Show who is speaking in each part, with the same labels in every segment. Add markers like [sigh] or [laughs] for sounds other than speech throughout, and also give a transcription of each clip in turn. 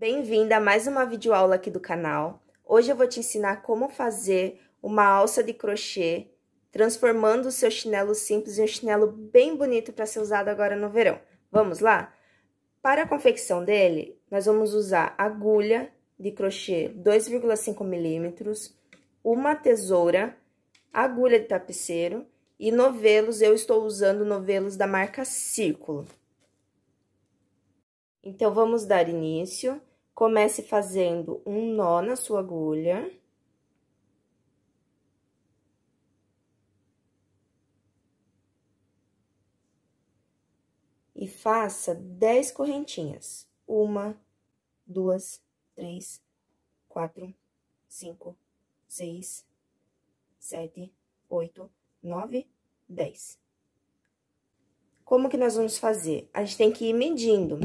Speaker 1: Bem-vinda a mais uma videoaula aqui do canal. Hoje eu vou te ensinar como fazer uma alça de crochê, transformando o seu chinelo simples em um chinelo bem bonito para ser usado agora no verão. Vamos lá? Para a confecção dele, nós vamos usar agulha de crochê 2,5 milímetros, uma tesoura, agulha de tapeceiro e novelos, eu estou usando novelos da marca Círculo. Então, vamos dar início. Comece fazendo um nó na sua agulha. E faça 10 correntinhas. Uma, duas, três, quatro, cinco, seis, sete, oito, nove, dez. Como que nós vamos fazer? A gente tem que ir medindo.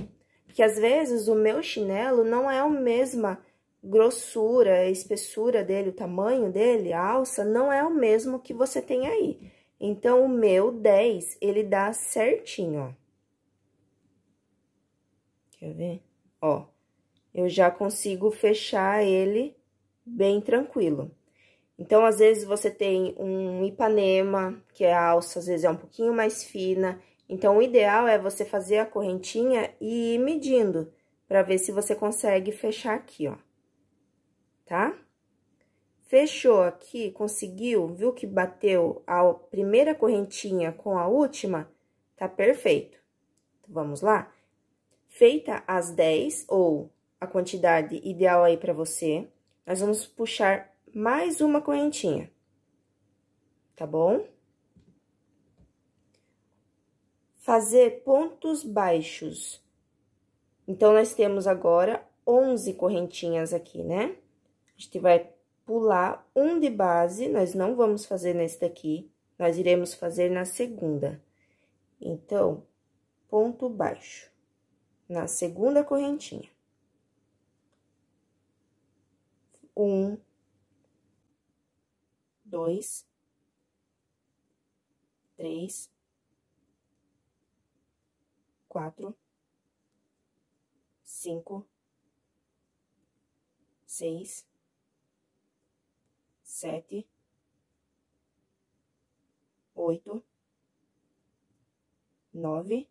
Speaker 1: Porque às vezes o meu chinelo não é a mesma grossura, a espessura dele, o tamanho dele, a alça, não é o mesmo que você tem aí. Então, o meu 10, ele dá certinho, ó. Quer ver? Ó, eu já consigo fechar ele bem tranquilo. Então, às vezes, você tem um Ipanema, que é a alça, às vezes, é um pouquinho mais fina, então, o ideal é você fazer a correntinha e ir medindo, para ver se você consegue fechar aqui, ó. Tá? Fechou aqui, conseguiu, viu que bateu a primeira correntinha com a última? Tá perfeito. Então, vamos lá? Feita as 10, ou a quantidade ideal aí para você, nós vamos puxar mais uma correntinha, tá bom? fazer pontos baixos. Então, nós temos agora 11 correntinhas aqui, né? A gente vai pular um de base, nós não vamos fazer nesse daqui, nós iremos fazer na segunda. Então, ponto baixo na segunda correntinha. Um, dois, três, quatro, cinco, seis, sete, oito, nove,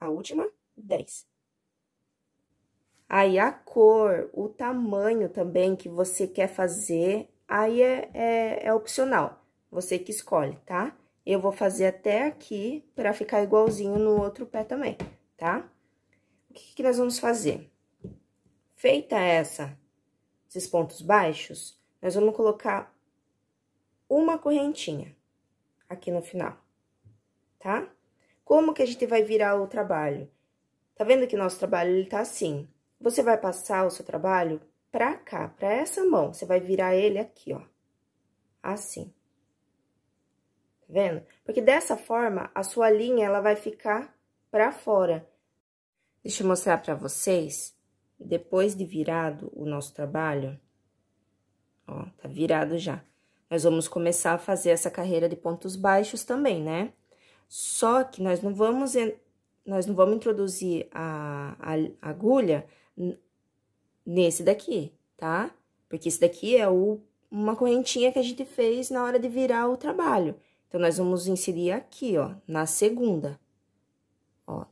Speaker 1: a última, dez. Aí a cor, o tamanho também que você quer fazer, aí é, é, é opcional, você que escolhe, tá? Eu vou fazer até aqui pra ficar igualzinho no outro pé também, tá? O que, que nós vamos fazer? Feita essa, esses pontos baixos, nós vamos colocar uma correntinha aqui no final, tá? Como que a gente vai virar o trabalho? Tá vendo que nosso trabalho, ele tá assim. Você vai passar o seu trabalho pra cá, pra essa mão. Você vai virar ele aqui, ó. Assim tá vendo? Porque dessa forma, a sua linha, ela vai ficar pra fora. Deixa eu mostrar pra vocês, depois de virado o nosso trabalho, ó, tá virado já. Nós vamos começar a fazer essa carreira de pontos baixos também, né? Só que nós não vamos, nós não vamos introduzir a, a agulha nesse daqui, tá? Porque esse daqui é o, uma correntinha que a gente fez na hora de virar o trabalho. Então, nós vamos inserir aqui, ó, na segunda. Ó.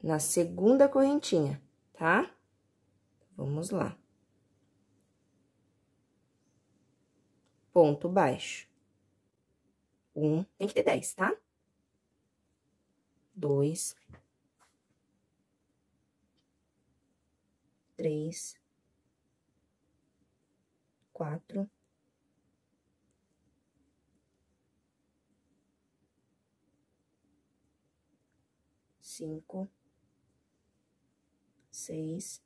Speaker 1: Na segunda correntinha, tá? Vamos lá. Ponto baixo. Um, tem que ter dez, tá? Dois. Três. Quatro. cinco, seis,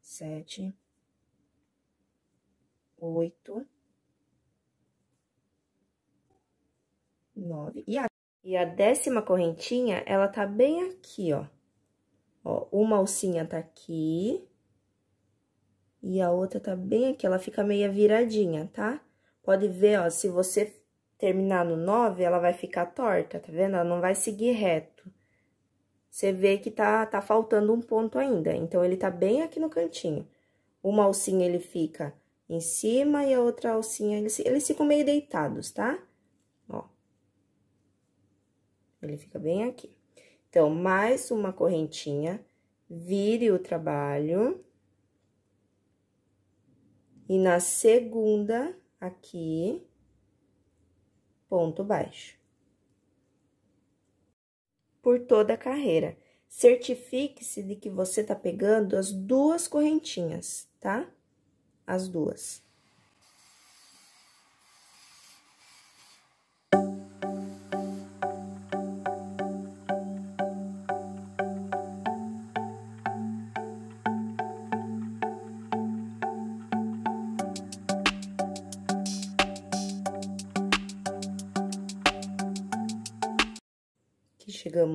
Speaker 1: sete, oito, nove. E a, e a décima correntinha, ela tá bem aqui, ó. Ó, uma alcinha tá aqui e a outra tá bem aqui, ela fica meia viradinha, tá? Pode ver, ó, se você terminar no 9, ela vai ficar torta, tá vendo? Ela não vai seguir reto. Você vê que tá, tá faltando um ponto ainda, então ele tá bem aqui no cantinho. Uma alcinha ele fica em cima e a outra alcinha, eles, eles ficam meio deitados, tá? Ó. Ele fica bem aqui. Então, mais uma correntinha, vire o trabalho. E na segunda, aqui, ponto baixo. Por toda a carreira. Certifique-se de que você tá pegando as duas correntinhas, tá? As duas.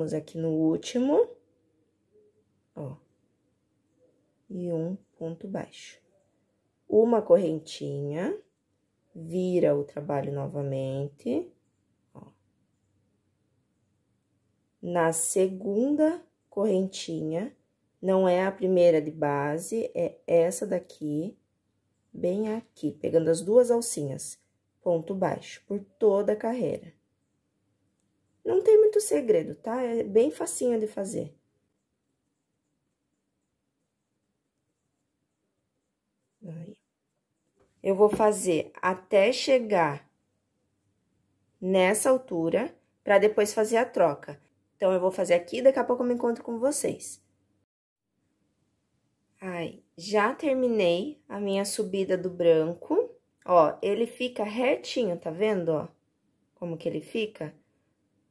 Speaker 1: Vamos aqui no último, ó, e um ponto baixo. Uma correntinha, vira o trabalho novamente, ó. Na segunda correntinha, não é a primeira de base, é essa daqui, bem aqui, pegando as duas alcinhas, ponto baixo, por toda a carreira. Não tem muito segredo, tá? É bem facinho de fazer. Aí. Eu vou fazer até chegar nessa altura, para depois fazer a troca. Então, eu vou fazer aqui, daqui a pouco eu me encontro com vocês. Aí, já terminei a minha subida do branco. Ó, ele fica retinho, tá vendo, ó? Como que ele fica?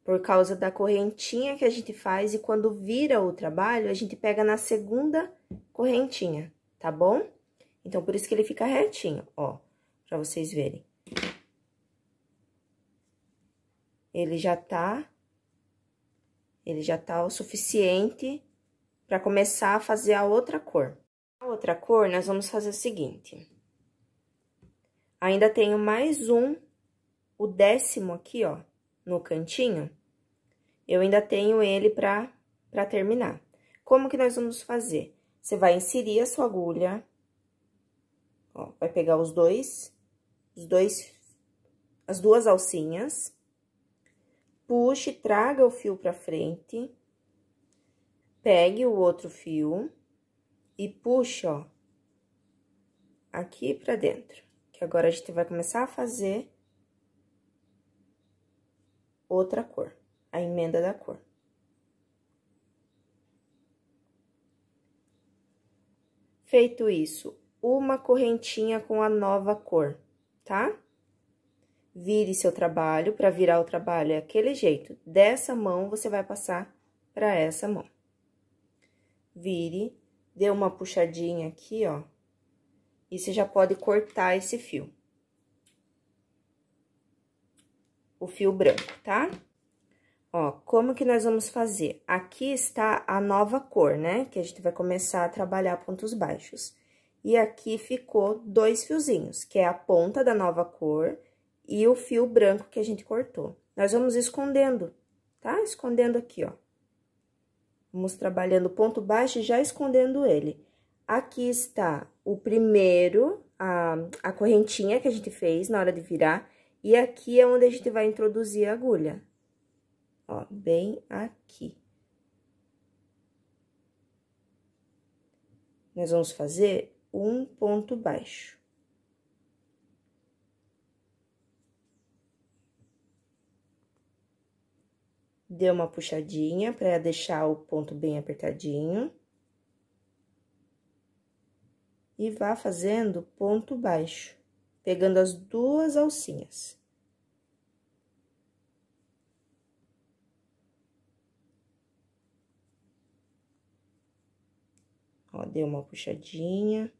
Speaker 1: por causa da correntinha que a gente faz e quando vira o trabalho, a gente pega na segunda correntinha, tá bom? Então, por isso que ele fica retinho, ó, pra vocês verem. Ele já tá... Ele já tá o suficiente para começar a fazer a outra cor. A outra cor, nós vamos fazer o seguinte. Ainda tenho mais um, o décimo aqui, ó no cantinho, eu ainda tenho ele para terminar. Como que nós vamos fazer? Você vai inserir a sua agulha, ó, vai pegar os dois, os dois, as duas alcinhas, puxe, traga o fio para frente, pegue o outro fio e puxa, ó, aqui para dentro. Que agora a gente vai começar a fazer outra cor, a emenda da cor. Feito isso, uma correntinha com a nova cor, tá? Vire seu trabalho, para virar o trabalho é aquele jeito. Dessa mão, você vai passar para essa mão. Vire, dê uma puxadinha aqui, ó. E você já pode cortar esse fio. o fio branco, tá? Ó, como que nós vamos fazer? Aqui está a nova cor, né? Que a gente vai começar a trabalhar pontos baixos. E aqui ficou dois fiozinhos, que é a ponta da nova cor e o fio branco que a gente cortou. Nós vamos escondendo, tá? Escondendo aqui, ó. Vamos trabalhando ponto baixo e já escondendo ele. Aqui está o primeiro, a, a correntinha que a gente fez na hora de virar. E aqui é onde a gente vai introduzir a agulha. Ó, bem aqui. Nós vamos fazer um ponto baixo. Deu uma puxadinha para deixar o ponto bem apertadinho. E vá fazendo ponto baixo pegando as duas alcinhas. Ó, uma puxadinha.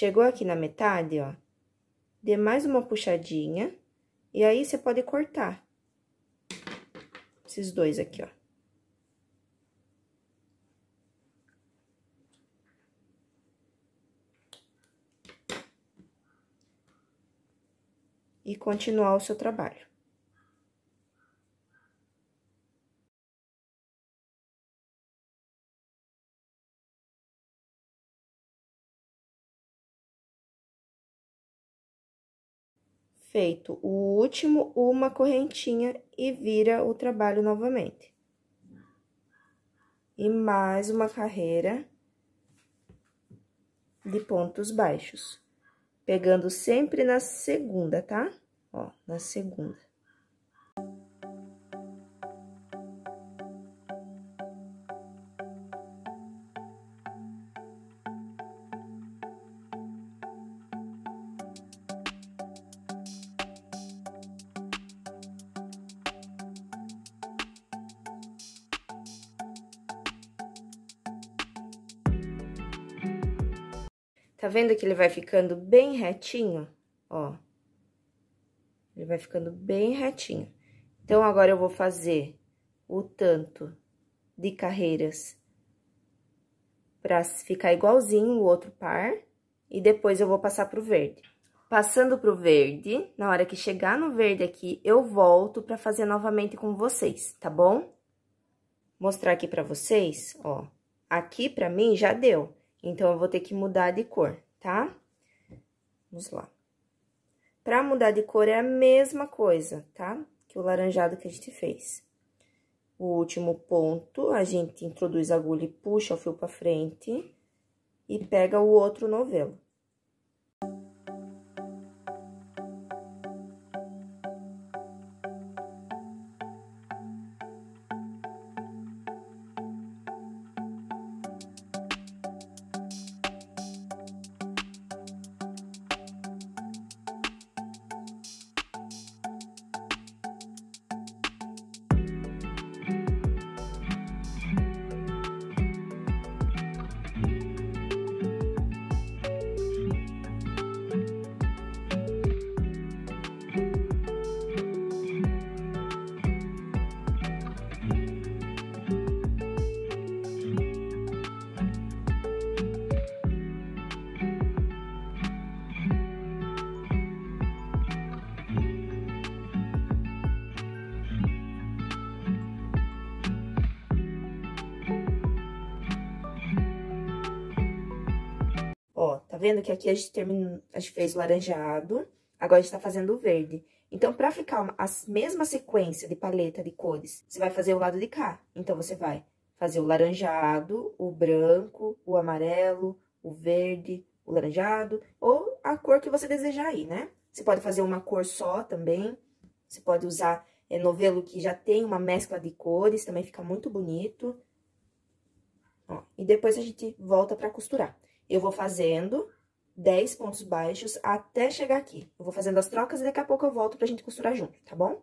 Speaker 1: Chegou aqui na metade, ó, dê mais uma puxadinha, e aí você pode cortar esses dois aqui, ó. E continuar o seu trabalho. feito o último, uma correntinha e vira o trabalho novamente. E mais uma carreira de pontos baixos, pegando sempre na segunda, tá? Ó, na segunda. Tá vendo que ele vai ficando bem retinho? Ó. Ele vai ficando bem retinho. Então, agora eu vou fazer o tanto de carreiras para ficar igualzinho o outro par. E depois eu vou passar pro verde. Passando pro verde, na hora que chegar no verde aqui, eu volto para fazer novamente com vocês, tá bom? Mostrar aqui para vocês, ó. Aqui, para mim, já deu. Então, eu vou ter que mudar de cor, tá? Vamos lá. Pra mudar de cor é a mesma coisa, tá? Que o laranjado que a gente fez. O último ponto, a gente introduz a agulha e puxa o fio pra frente e pega o outro novelo. vendo que aqui a gente termina a gente fez o laranjado, agora a gente tá fazendo o verde. Então, pra ficar uma, a mesma sequência de paleta de cores, você vai fazer o lado de cá. Então, você vai fazer o laranjado, o branco, o amarelo, o verde, o laranjado, ou a cor que você desejar aí, né? Você pode fazer uma cor só também, você pode usar é, novelo que já tem uma mescla de cores, também fica muito bonito. Ó, e depois a gente volta pra costurar. Eu vou fazendo 10 pontos baixos até chegar aqui. Eu vou fazendo as trocas e daqui a pouco eu volto pra gente costurar junto, tá bom?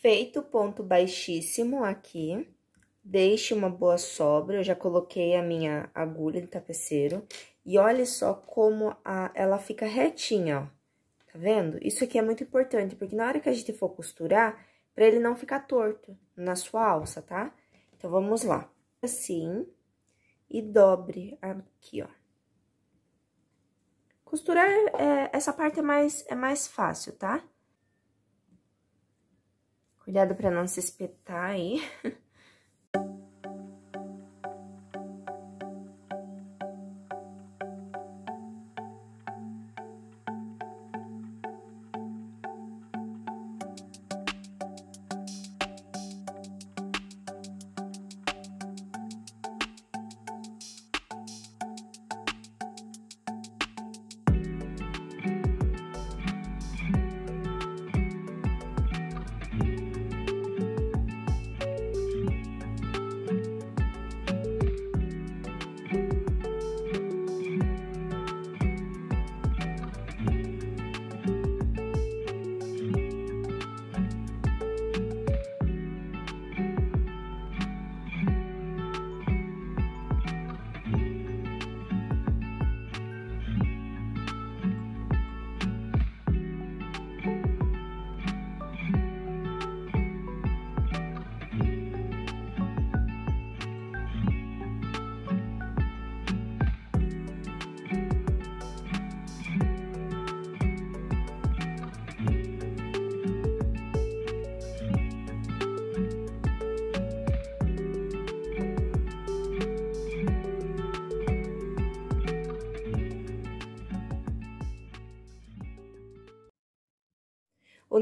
Speaker 1: Feito o ponto baixíssimo aqui, deixe uma boa sobra, eu já coloquei a minha agulha de tapeceiro. E olha só como a, ela fica retinha, ó. Tá vendo? Isso aqui é muito importante, porque na hora que a gente for costurar, pra ele não ficar torto na sua alça, tá? Então, vamos lá. Assim, e dobre aqui, ó. Costurar é, é, essa parte é mais, é mais fácil, tá? Cuidado pra não se espetar aí. [laughs]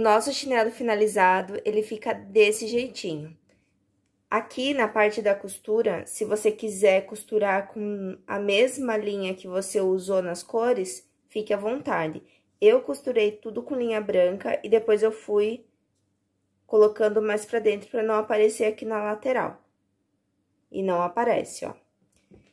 Speaker 1: nosso chinelo finalizado, ele fica desse jeitinho. Aqui na parte da costura, se você quiser costurar com a mesma linha que você usou nas cores, fique à vontade. Eu costurei tudo com linha branca e depois eu fui colocando mais pra dentro pra não aparecer aqui na lateral. E não aparece, ó.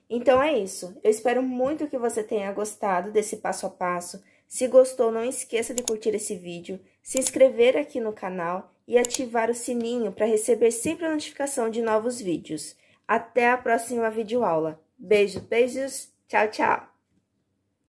Speaker 1: Então, é isso. Eu espero muito que você tenha gostado desse passo a passo. Se gostou, não esqueça de curtir esse vídeo se inscrever aqui no canal e ativar o sininho para receber sempre a notificação de novos vídeos. Até a próxima videoaula. Beijo, beijos, tchau, tchau!